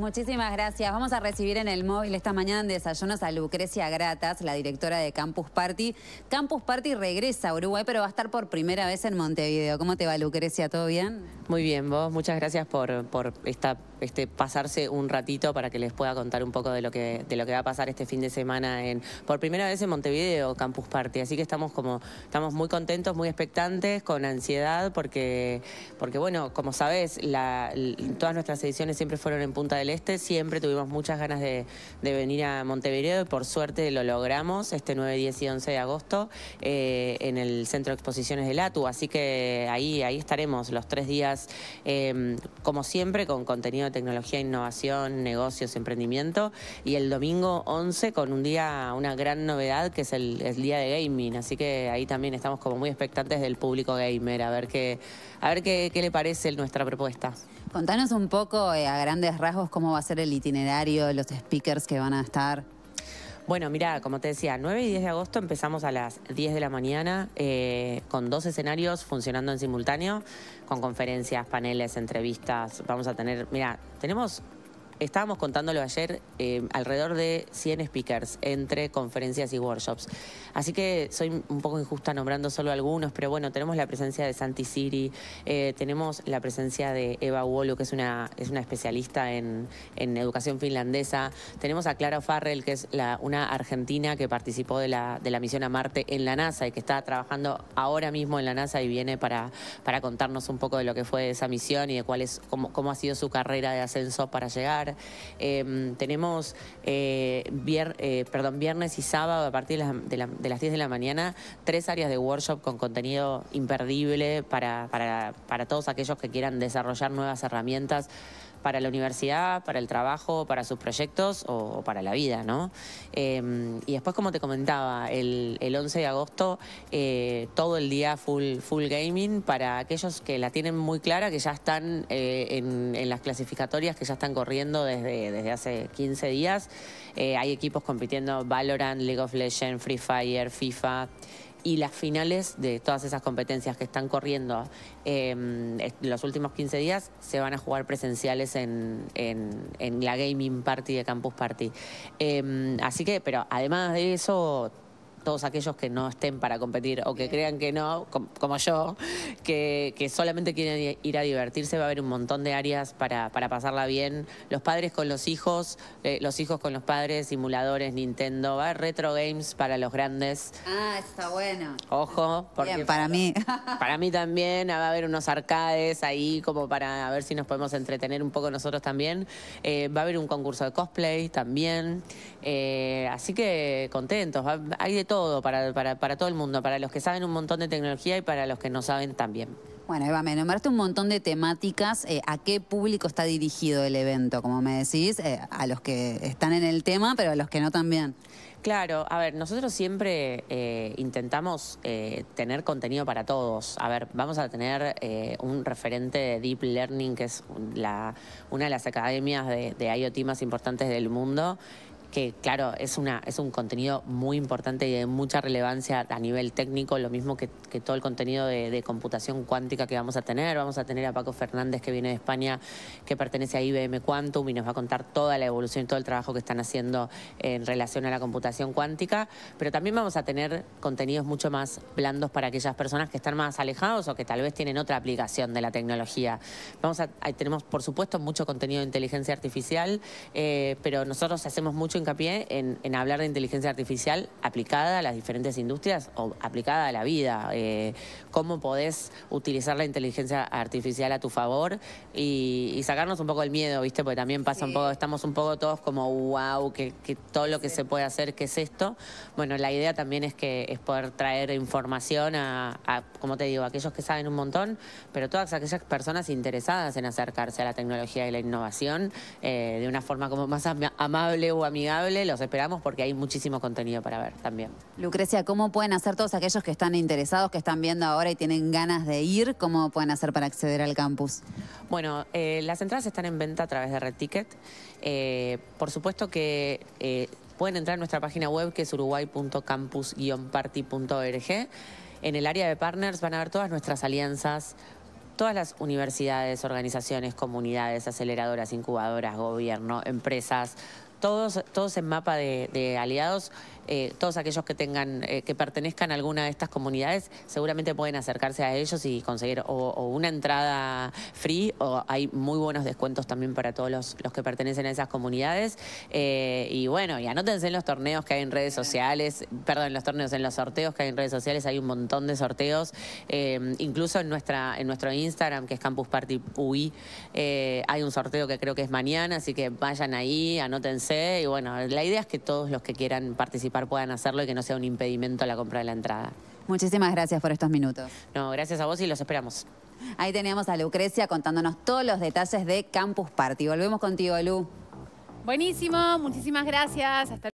Muchísimas gracias. Vamos a recibir en el móvil esta mañana en desayunos a Lucrecia Gratas, la directora de Campus Party. Campus Party regresa a Uruguay, pero va a estar por primera vez en Montevideo. ¿Cómo te va, Lucrecia? ¿Todo bien? Muy bien, vos. Muchas gracias por, por esta, este, pasarse un ratito para que les pueda contar un poco de lo, que, de lo que va a pasar este fin de semana en, por primera vez en Montevideo, Campus Party. Así que estamos como, estamos muy contentos, muy expectantes, con ansiedad, porque, porque bueno, como sabes todas nuestras ediciones siempre fueron en punta del este. Siempre tuvimos muchas ganas de, venir a Montevideo y por suerte lo logramos este 9, 10 y 11 de agosto eh, en el Centro de Exposiciones del ATU. Así que ahí, ahí estaremos los tres días, em, como siempre, con contenido de tecnología, innovación, negocios, emprendimiento. Y el domingo 11 con un día, una gran novedad que es el, día de gaming. Así que ahí también estamos como muy expectantes del público gamer, a ver a ver qué le parece nuestra propuesta. Contanos un poco eh, a grandes rasgos cómo va a ser el itinerario, los speakers que van a estar. Bueno, mira, como te decía, 9 y 10 de agosto empezamos a las 10 de la mañana eh, con dos escenarios funcionando en simultáneo, con conferencias, paneles, entrevistas. Vamos a tener, mira, tenemos estábamos contándolo ayer, eh, alrededor de 100 speakers entre conferencias y workshops. Así que soy un poco injusta nombrando solo algunos, pero bueno, tenemos la presencia de Santi Siri, eh, tenemos la presencia de Eva Wolu, que es una, es una especialista en, educación finlandesa, tenemos a Clara Farrell, que es una argentina que participó de la, de la misión a Marte en la NASA y que está trabajando ahora mismo en la NASA y viene para, para contarnos un poco de lo que fue esa misión y de cuál es, cómo, cómo ha sido su carrera de ascenso para llegar. Em, tenemos eh, eh, perdón, viernes y sábado a partir de, las 10 de la mañana tres áreas de workshop con contenido imperdible para, para, para todos aquellos que quieran desarrollar nuevas herramientas para la universidad, para el trabajo, para sus proyectos o, para la vida, ¿no? Em, y después, como te comentaba, el, 11 de agosto, eh, todo el día full, full gaming para aquellos que la tienen muy clara, que ya están eh, en, las clasificatorias, que ya están corriendo desde, desde hace 15 días. Eh, hay equipos compitiendo Valorant, League of Legends, Free Fire, FIFA y las finales de todas esas competencias que están corriendo em, los últimos 15 días se van a jugar presenciales en, en, la Gaming Party de Campus Party. Em, así que, pero además de eso, todos aquellos que no estén para competir o que crean que no, como yo, que, solamente quieren ir a divertirse, va a haber un montón de áreas para, para pasarla bien. Los padres con los hijos, eh, los hijos con los padres, simuladores, Nintendo, va a haber retro games para los grandes. Ah, está bueno. Ojo, porque bien, para, mí. para mí también ah, va a haber unos arcades ahí como para ver si nos podemos entretener un poco nosotros también. Eh, va a haber un concurso de cosplay también. Eh, así que contentos, hay de todo, para, para, para todo el mundo, para los que saben un montón de tecnología y para los que no saben también. Bueno, Eva, me nombraste un montón de temáticas. Eh, ¿A qué público está dirigido el evento? Como me decís, eh, a los que están en el tema, pero a los que no también. Claro, a ver, nosotros siempre eh, intentamos tener contenido para todos. A ver, vamos a tener un referente de Deep Learning, que es una de las academias de, de IoT más importantes del mundo que claro, es, una, es un contenido muy importante y de mucha relevancia a nivel técnico, lo mismo que, todo el contenido de, computación cuántica que vamos a tener. Vamos a tener a Paco Fernández, que viene de España, que pertenece a IBM Quantum y nos va a contar toda la evolución y todo el trabajo que están haciendo en relación a la computación cuántica. Pero también vamos a tener contenidos mucho más blandos para aquellas personas que están más alejados o que tal vez tienen otra aplicación de la tecnología. Vamos a, tenemos, por supuesto, mucho contenido de inteligencia artificial, eh, pero nosotros hacemos mucho hincapié en, hablar de inteligencia artificial aplicada a las diferentes industrias o aplicada a la vida. Eh, cómo podés utilizar la inteligencia artificial a tu favor y, sacarnos un poco el miedo, ¿viste? Porque también pasa un poco, estamos un poco todos como, wow, que, todo lo que se puede hacer, ¿qué es esto? Bueno, la idea también es que es poder traer información a, como te digo, a aquellos que saben un montón, pero todas aquellas personas interesadas en acercarse a la tecnología y la innovación eh, de una forma como más amable o amigable los esperamos porque hay muchísimo contenido para ver también. Lucrecia, ¿cómo pueden hacer todos aquellos que están interesados, que están viendo ahora y tienen ganas de ir? ¿Cómo pueden hacer para acceder al campus? Bueno, eh, las entradas están en venta a través de Red Ticket. Eh, por supuesto que eh, pueden entrar en nuestra página web que es uruguay.campus-party.org. En el área de partners van a ver todas nuestras alianzas todas las universidades, organizaciones, comunidades, aceleradoras, incubadoras, gobierno, empresas, todos, todos en mapa de, de aliados eh, todos aquellos que tengan, eh, que pertenezcan a alguna de estas comunidades, seguramente pueden acercarse a ellos y conseguir o, una entrada free o hay muy buenos descuentos también para todos los, que pertenecen a esas comunidades. Eh, y bueno, y anótense en los torneos que hay en redes sociales, perdón, en los torneos, en los sorteos que hay en redes sociales, hay un montón de sorteos. incluso en nuestra, en nuestro Instagram, que es Campus Party UI, hay un sorteo que creo que es mañana, así que vayan ahí, anótense. Y bueno, la idea es que todos los que quieran participar puedan hacerlo y que no sea un impedimento a la compra de la entrada. Muchísimas gracias por estos minutos. No, gracias a vos y los esperamos. Ahí teníamos a Lucrecia contándonos todos los detalles de Campus Party. Volvemos contigo, Lu. Buenísimo, muchísimas gracias. Hasta